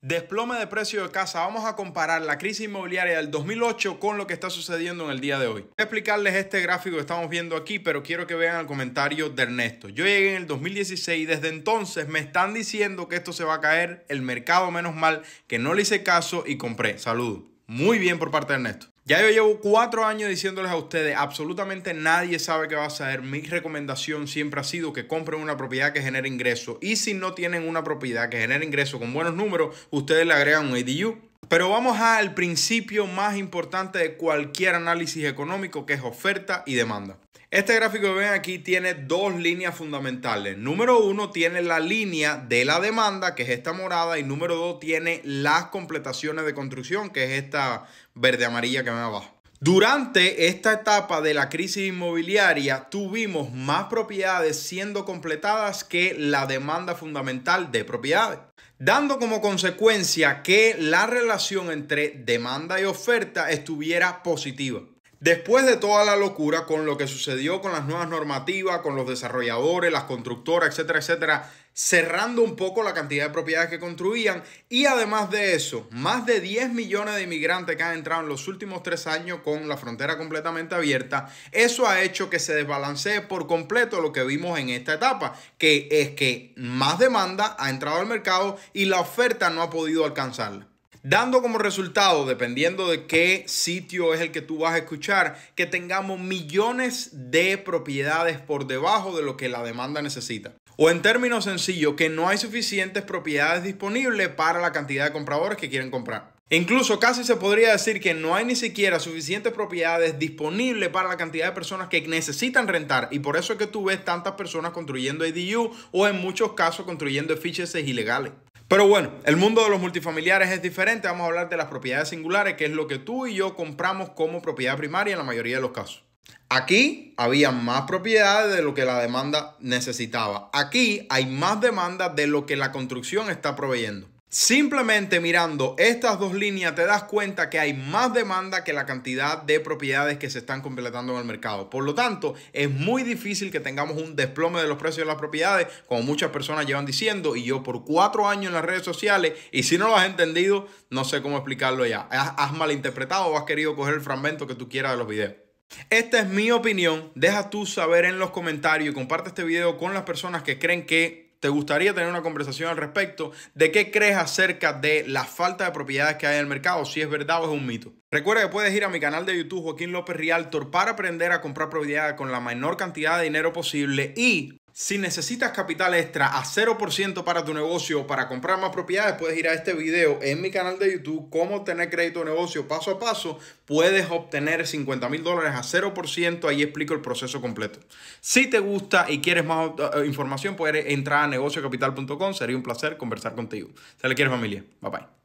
Desplome de precio de casa. Vamos a comparar la crisis inmobiliaria del 2008 con lo que está sucediendo en el día de hoy. Voy a explicarles este gráfico que estamos viendo aquí, pero quiero que vean el comentario de Ernesto. Yo llegué en el 2016 y desde entonces me están diciendo que esto se va a caer. El mercado, menos mal, que no le hice caso y compré. Saludos. Muy bien por parte de Ernesto. Ya yo llevo cuatro años diciéndoles a ustedes, absolutamente nadie sabe qué va a ser. Mi recomendación siempre ha sido que compren una propiedad que genere ingresos. Y si no tienen una propiedad que genere ingresos con buenos números, ustedes le agregan un IDU. Pero vamos al principio más importante de cualquier análisis económico, que es oferta y demanda. Este gráfico que ven aquí tiene dos líneas fundamentales. Número uno tiene la línea de la demanda, que es esta morada, y número dos tiene las completaciones de construcción, que es esta verde amarilla que ven abajo. Durante esta etapa de la crisis inmobiliaria tuvimos más propiedades siendo completadas que la demanda fundamental de propiedades, dando como consecuencia que la relación entre demanda y oferta estuviera positiva. Después de toda la locura con lo que sucedió con las nuevas normativas, con los desarrolladores, las constructoras, etcétera, etcétera, cerrando un poco la cantidad de propiedades que construían y además de eso, más de 10 millones de inmigrantes que han entrado en los últimos tres años con la frontera completamente abierta, eso ha hecho que se desbalancee por completo lo que vimos en esta etapa, que es que más demanda ha entrado al mercado y la oferta no ha podido alcanzarla. Dando como resultado, dependiendo de qué sitio es el que tú vas a escuchar, que tengamos millones de propiedades por debajo de lo que la demanda necesita. O en términos sencillos, que no hay suficientes propiedades disponibles para la cantidad de compradores que quieren comprar. E incluso casi se podría decir que no hay ni siquiera suficientes propiedades disponibles para la cantidad de personas que necesitan rentar y por eso es que tú ves tantas personas construyendo ADU o en muchos casos construyendo fiches ilegales. Pero bueno, el mundo de los multifamiliares es diferente. Vamos a hablar de las propiedades singulares, que es lo que tú y yo compramos como propiedad primaria en la mayoría de los casos. Aquí había más propiedades de lo que la demanda necesitaba. Aquí hay más demanda de lo que la construcción está proveyendo. Simplemente mirando estas dos líneas te das cuenta que hay más demanda que la cantidad de propiedades que se están completando en el mercado. Por lo tanto, es muy difícil que tengamos un desplome de los precios de las propiedades, como muchas personas llevan diciendo, y yo por cuatro años en las redes sociales, y si no lo has entendido, no sé cómo explicarlo ya. Has, malinterpretado o has querido coger el fragmento que tú quieras de los videos. Esta es mi opinión, deja tú saber en los comentarios y comparte este video con las personas que creen que te gustaría tener una conversación al respecto de qué crees acerca de la falta de propiedades que hay en el mercado, si es verdad o es un mito. Recuerda que puedes ir a mi canal de YouTube Joaquín López Realtor, para aprender a comprar propiedades con la menor cantidad de dinero posible y si necesitas capital extra a 0% para tu negocio o para comprar más propiedades, puedes ir a este video en mi canal de YouTube, cómo obtener crédito de negocio paso a paso. Puedes obtener 50 mil dólares a 0%, ahí explico el proceso completo. Si te gusta y quieres más eh, información, puedes entrar a negociocapital.com, sería un placer conversar contigo. Se le quiere familia, bye bye.